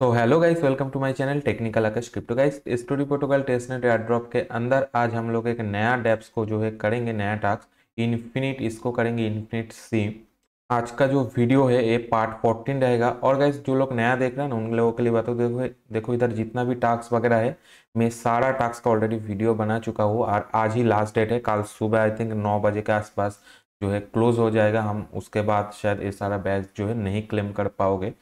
तो hello guys welcome to my channel technical Akash crypto guys story protocol testnet drop के अंदर आज हम लोग एक नया डेप्स को जो है करेंगे नया टास्क इन्फिनिट इसको करेंगे इन्फिनिट सी आज का जो वीडियो है ये पार्ट फोर्टीन रहेगा और गाइस जो लोग नया देख रहे हैं ना उन लोगों के लिए बात देखो देखो इधर जितना भी टास्क वगैरह है मैं सारा टास्क का ऑलरेडी वीडियो बना चुका हूँ और आज ही लास्ट डेट है कल सुबह आई थिंक नौ बजे के आसपास जो है क्लोज हो जाएगा हम उसके बाद शायद ये सारा बैच जो है नहीं क्लेम कर पाओगे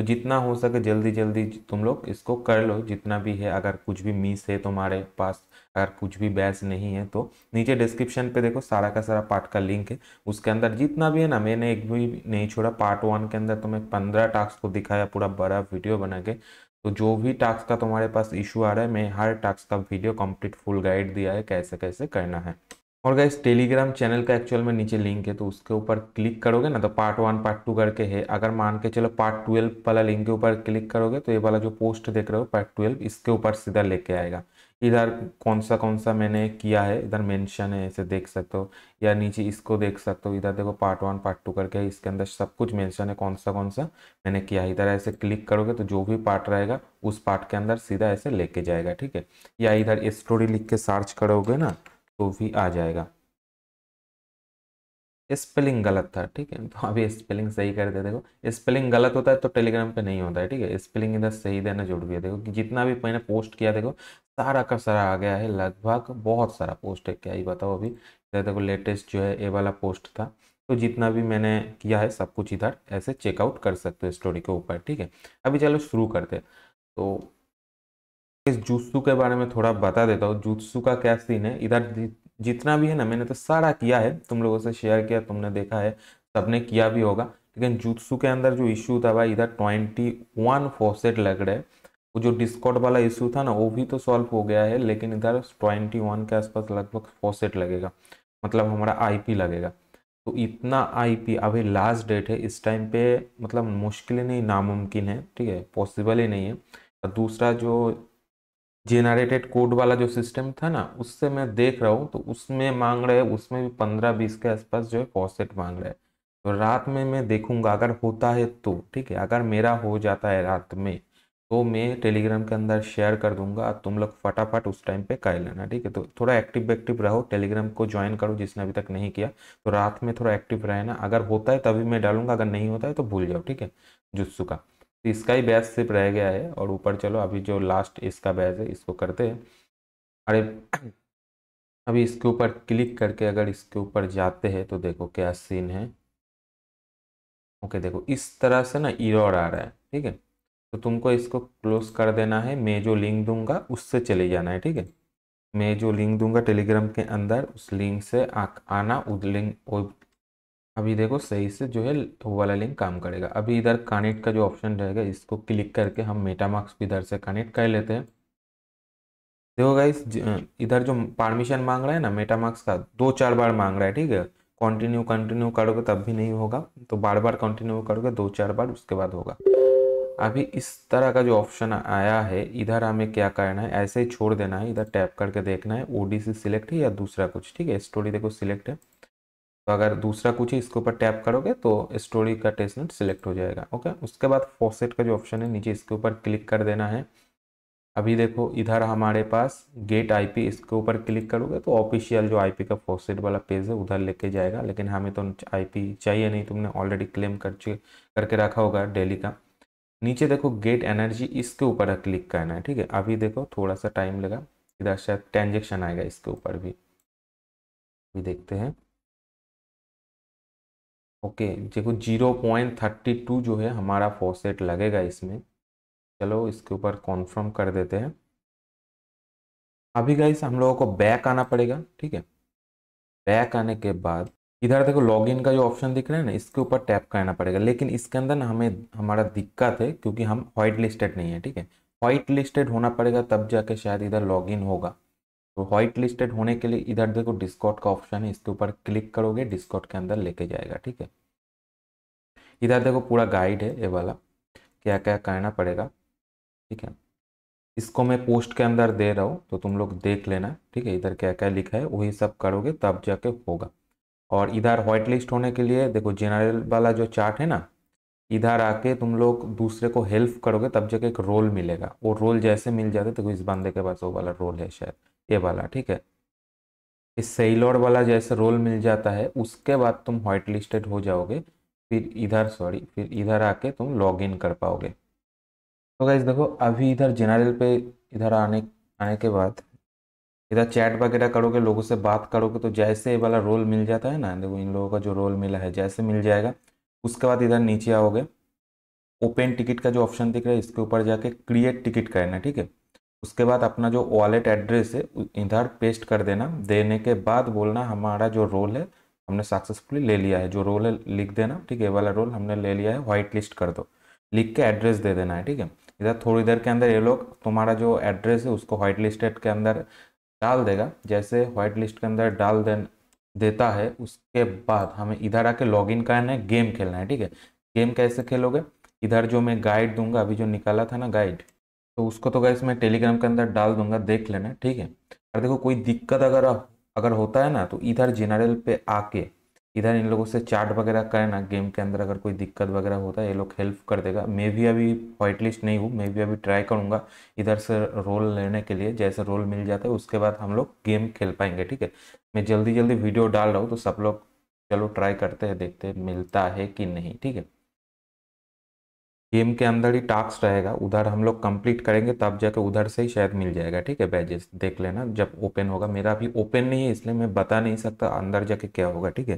तो जितना हो सके जल्दी जल्दी तुम लोग इसको कर लो जितना भी है अगर कुछ भी मिस है तुम्हारे पास अगर कुछ भी बैच नहीं है तो नीचे डिस्क्रिप्शन पे देखो सारा का सारा पार्ट का लिंक है उसके अंदर जितना भी है ना मैंने एक भी नहीं छोड़ा पार्ट वन के अंदर तुम्हें पंद्रह टास्क को दिखाया पूरा बड़ा वीडियो बना के तो जो भी टास्क का तुम्हारे पास इशू आ रहा है मैं हर टास्क का वीडियो कम्प्लीट फुल गाइड दिया है कैसे कैसे करना है और गाइस टेलीग्राम चैनल का एक्चुअल में नीचे लिंक है तो उसके ऊपर क्लिक करोगे ना तो पार्ट वन पार्ट टू करके है अगर मान के चलो पार्ट ट्वेल्व वाला लिंक के ऊपर क्लिक करोगे तो ये वाला जो पोस्ट देख रहे हो पार्ट ट्वेल्व इसके ऊपर सीधा लेके आएगा इधर कौन सा कौन सा मैंने किया है इधर मेंशन है ऐसे देख सकते हो या नीचे इसको देख सकते हो इधर देखो पार्ट वन पार्ट टू करके इसके अंदर सब कुछ मेंशन है कौन सा कौन सा मैंने किया है इधर ऐसे क्लिक करोगे तो जो भी पार्ट रहेगा उस पार्ट के अंदर सीधा ऐसे लेके जाएगा ठीक है या इधर स्टोरी लिख के सर्च करोगे ना तो भी आ जाएगा स्पेलिंग गलत था ठीक है तो अभी स्पेलिंग सही कर दे देखो स्पेलिंग गलत होता है तो टेलीग्राम पे नहीं होता है ठीक है स्पेलिंग इधर सही देना जरूरी है देखो कि जितना भी मैंने पोस्ट किया देखो सारा का सारा आ गया है लगभग बहुत सारा पोस्ट है क्या ही बताओ अभी इधर देखो लेटेस्ट जो है ये वाला पोस्ट था तो जितना भी मैंने किया है सब कुछ इधर ऐसे चेकआउट कर सकते हो स्टोरी के ऊपर ठीक है अभी चलो शुरू करते तो इस जूत्सू के बारे में थोड़ा बता देता हूँ जूत्सू का क्या सीन है इधर जितना भी है ना मैंने तो सारा किया है तुम लोगों से शेयर किया तुमने देखा है सबने किया भी होगा लेकिन जूत्सू के अंदर जो इशू था भाई इधर ट्वेंटी वन फोसेट लग रहे वो जो डिस्कॉट वाला इशू था ना वो भी तो सॉल्व हो गया है लेकिन इधर ट्वेंटी वन के आसपास लगभग फोसेट लगेगा मतलब हमारा आईपी लगेगा तो इतना आईपी अभी लास्ट डेट है इस टाइम पे मतलब मुश्किल नहीं नामुमकिन है ठीक है पॉसिबल ही नहीं है और दूसरा जो जेनरेटेड कोड वाला जो सिस्टम था ना उससे मैं देख रहा हूँ तो उसमें मांग रहे हैं उसमें भी पंद्रह बीस के आसपास जो है फॉसेट मांग रहे हैं तो रात में मैं देखूंगा अगर होता है तो ठीक है अगर मेरा हो जाता है रात में तो मैं टेलीग्राम के अंदर शेयर कर दूंगा तुम लोग फटाफट उस टाइम पे कर लेना ठीक है तो थोड़ा एक्टिव एक्टिव रहो टेलीग्राम को ज्वाइन करो जिसने अभी तक नहीं किया तो रात में थोड़ा एक्टिव रहना अगर होता है तभी मैं डालूंगा अगर नहीं होता है तो भूल जाओ ठीक है जुस्सू का तो इसका ही बैच सिर्फ रह गया है और ऊपर चलो अभी जो लास्ट इसका बैच है इसको करते हैं अरे अभी इसके ऊपर क्लिक करके अगर इसके ऊपर जाते हैं तो देखो क्या सीन है ओके देखो इस तरह से ना इरर आ रहा है ठीक है तो तुमको इसको क्लोज कर देना है मैं जो लिंक दूंगा उससे चले जाना है ठीक है मैं जो लिंक दूंगा टेलीग्राम के अंदर उस लिंक से आ, आना उस लिंक अभी देखो सही से जो है वो वाला लिंक काम करेगा अभी इधर कनेक्ट का जो ऑप्शन रहेगा इसको क्लिक करके हम मेटामार्क्स भी इधर से कनेक्ट कर लेते हैं देखो गाइस इधर जो परमिशन मांग रहा है ना मेटामार्क्स का दो चार बार मांग रहा है ठीक है कंटिन्यू कंटिन्यू करोगे तब भी नहीं होगा तो बार बार कंटिन्यू करोगे दो चार बार उसके बाद होगा अभी इस तरह का जो ऑप्शन आया है इधर हमें क्या करना है ऐसे ही छोड़ देना है इधर टैप करके देखना है ओडीसी सिलेक्ट है या दूसरा कुछ ठीक है स्टोरी देखो सिलेक्ट है तो अगर दूसरा कुछ ही इसके ऊपर टैप करोगे तो स्टोरी का टेस्टनेट सिलेक्ट हो जाएगा ओके उसके बाद फोसेट का जो ऑप्शन है नीचे इसके ऊपर क्लिक कर देना है अभी देखो इधर हमारे पास गेट आईपी इसके ऊपर क्लिक करोगे तो ऑफिशियल जो आईपी का फोसेट वाला पेज है उधर लेके जाएगा लेकिन हमें तो आईपी चाहिए नहीं तुमने ऑलरेडी क्लेम कर करके रखा होगा डेली का नीचे देखो गेट एनर्जी इसके ऊपर क्लिक करना है ठीक है अभी देखो थोड़ा सा टाइम लगा इधर शायद ट्रांजेक्शन आएगा इसके ऊपर भी अभी देखते हैं ओके देखो जीरो पॉइंट थर्टी टू जो है हमारा फोसेट लगेगा इसमें चलो इसके ऊपर कॉन्फर्म कर देते हैं अभी गाइस हम लोगों को बैक आना पड़ेगा ठीक है बैक आने के बाद इधर देखो लॉगिन का जो ऑप्शन दिख रहा है ना इसके ऊपर टैप करना पड़ेगा लेकिन इसके अंदर ना हमें हमारा दिक्कत है क्योंकि हम व्हाइट लिस्टेड नहीं है ठीक है व्हाइट लिस्टेड होना पड़ेगा तब जाके शायद इधर लॉगिन होगा तो व्हाइट लिस्टेड होने के लिए इधर देखो डिस्कॉट का ऑप्शन है इसके ऊपर क्लिक करोगे डिस्कॉट के अंदर लेके जाएगा ठीक है इधर देखो पूरा गाइड है ये वाला क्या क्या करना पड़ेगा ठीक है इसको मैं पोस्ट के अंदर दे रहा हूँ तो तुम लोग देख लेना ठीक है इधर क्या क्या लिखा है वही सब करोगे तब जाके होगा और इधर व्हाइट लिस्ट होने के लिए देखो जनरल वाला जो चार्ट है ना इधर आके तुम लोग दूसरे को हेल्प करोगे तब जाके एक रोल मिलेगा वो रोल जैसे मिल जाते देखो तो इस बंदे के पास वो वाला रोल है शायद ये वाला ठीक है इस सेलोर वाला जैसे रोल मिल जाता है उसके बाद तुम व्हाइट लिस्टेड हो जाओगे फिर इधर सॉरी फिर इधर आके तुम लॉग इन कर पाओगे तो गाइज देखो अभी इधर जनरल पे इधर आने आने के बाद इधर चैट वगैरह करोगे लोगों से बात करोगे तो जैसे ये वाला रोल मिल जाता है ना देखो इन लोगों का जो रोल मिला है जैसे मिल जाएगा उसके बाद इधर नीचे आओगे ओपन टिकट का जो ऑप्शन दिख रहा है इसके ऊपर जाके क्रिएट टिकट करना ठीक है उसके बाद अपना जो वॉलेट एड्रेस है इधर पेस्ट कर देना देने के बाद बोलना हमारा जो रोल है हमने सक्सेसफुली ले लिया है जो रोल है लिख देना ठीक है वाला रोल हमने ले लिया है व्हाइट लिस्ट कर दो लिख के एड्रेस दे देना है ठीक है इधर थोड़ी देर के अंदर ये लोग तुम्हारा जो एड्रेस है उसको व्हाइट लिस्टेड के अंदर डाल देगा जैसे व्हाइट लिस्ट के अंदर डाल दे देता है उसके बाद हमें इधर आके लॉगिन करना है गेम खेलना है ठीक है गेम कैसे खेलोगे इधर जो मैं गाइड दूंगा अभी जो निकाला था ना गाइड तो उसको तो गैस मैं टेलीग्राम के अंदर डाल दूंगा देख लेना ठीक है और देखो कोई दिक्कत अगर अगर होता है ना तो इधर जनरल पे आके इधर इन लोगों से चार्ट वगैरह करें ना गेम के अंदर अगर कोई दिक्कत वगैरह होता है ये लोग हेल्प कर देगा मैं भी अभी वाइट लिस्ट नहीं हूँ मैं भी अभी ट्राई करूँगा इधर से रोल लेने के लिए जैसे रोल मिल जाता है उसके बाद हम लोग गेम खेल पाएंगे ठीक है मैं जल्दी जल्दी वीडियो डाल रहा हूँ तो सब लोग चलो ट्राई करते हैं देखते हैं मिलता है कि नहीं ठीक है गेम के अंदर ही टास्क रहेगा उधर हम लोग कंप्लीट करेंगे तब जाके उधर से ही शायद मिल जाएगा ठीक है बैजेस देख लेना जब ओपन होगा मेरा अभी ओपन नहीं है इसलिए मैं बता नहीं सकता अंदर जाके क्या होगा ठीक है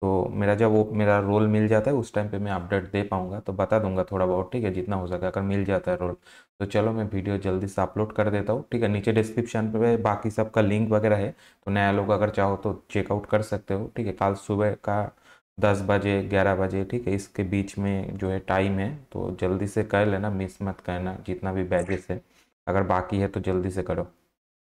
तो मेरा जब वो मेरा रोल मिल जाता है उस टाइम पे मैं अपडेट दे पाऊंगा तो बता दूंगा थोड़ा बहुत ठीक है जितना हो सके अगर मिल जाता है रोल तो चलो मैं वीडियो जल्दी से अपलोड कर देता हूँ ठीक है नीचे डिस्क्रिप्शन पर बाकी सबका लिंक वगैरह है तो नया लोग अगर चाहो तो चेकआउट कर सकते हो ठीक है कल सुबह का दस बजे ग्यारह बजे ठीक है इसके बीच में जो है टाइम है तो जल्दी से कर लेना मिस मत करना जितना भी बैजेस है अगर बाकी है तो जल्दी से करो